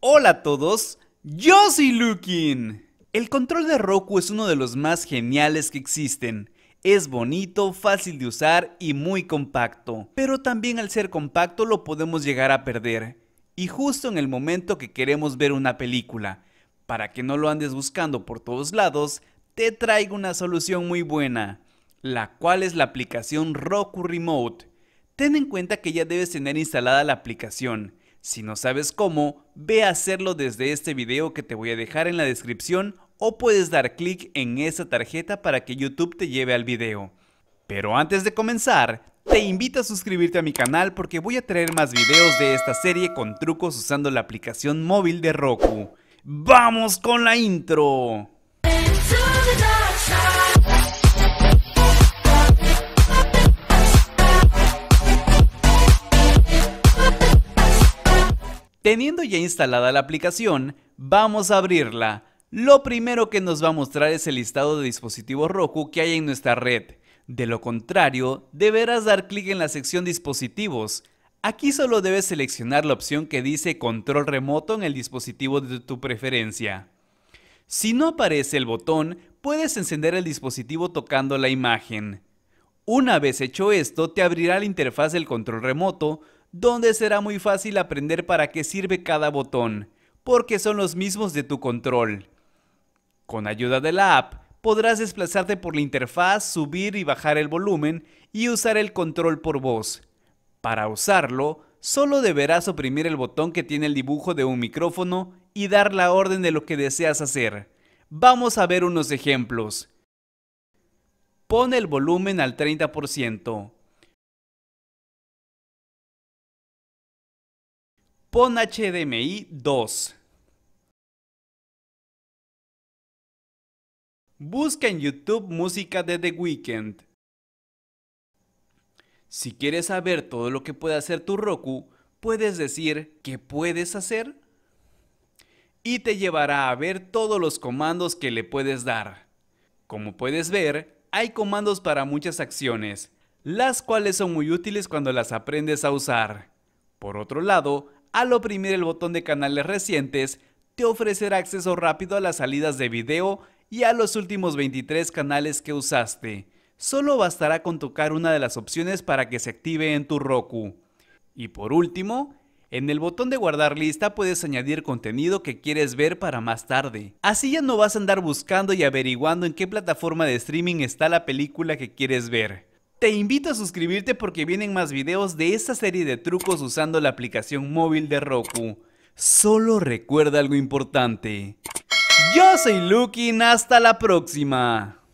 Hola a todos, yo soy Lukin. El control de Roku es uno de los más geniales que existen. Es bonito, fácil de usar y muy compacto. Pero también al ser compacto lo podemos llegar a perder. Y justo en el momento que queremos ver una película. Para que no lo andes buscando por todos lados, te traigo una solución muy buena. La cual es la aplicación Roku Remote. Ten en cuenta que ya debes tener instalada la aplicación si no sabes cómo, ve a hacerlo desde este video que te voy a dejar en la descripción o puedes dar clic en esa tarjeta para que YouTube te lleve al video. Pero antes de comenzar, te invito a suscribirte a mi canal porque voy a traer más videos de esta serie con trucos usando la aplicación móvil de Roku. ¡Vamos con la intro! Teniendo ya instalada la aplicación, vamos a abrirla. Lo primero que nos va a mostrar es el listado de dispositivos Roku que hay en nuestra red. De lo contrario, deberás dar clic en la sección Dispositivos. Aquí solo debes seleccionar la opción que dice Control remoto en el dispositivo de tu preferencia. Si no aparece el botón, puedes encender el dispositivo tocando la imagen. Una vez hecho esto, te abrirá la interfaz del control remoto, donde será muy fácil aprender para qué sirve cada botón, porque son los mismos de tu control. Con ayuda de la app, podrás desplazarte por la interfaz, subir y bajar el volumen y usar el control por voz. Para usarlo, solo deberás oprimir el botón que tiene el dibujo de un micrófono y dar la orden de lo que deseas hacer. Vamos a ver unos ejemplos. Pon el volumen al 30%. Pon HDMI 2. Busca en YouTube música de The Weeknd. Si quieres saber todo lo que puede hacer tu Roku, puedes decir ¿qué puedes hacer? Y te llevará a ver todos los comandos que le puedes dar. Como puedes ver, hay comandos para muchas acciones, las cuales son muy útiles cuando las aprendes a usar. Por otro lado, al oprimir el botón de canales recientes, te ofrecerá acceso rápido a las salidas de video y a los últimos 23 canales que usaste. Solo bastará con tocar una de las opciones para que se active en tu Roku. Y por último, en el botón de guardar lista puedes añadir contenido que quieres ver para más tarde. Así ya no vas a andar buscando y averiguando en qué plataforma de streaming está la película que quieres ver. Te invito a suscribirte porque vienen más videos de esta serie de trucos usando la aplicación móvil de Roku. Solo recuerda algo importante. Yo soy Lukin, hasta la próxima.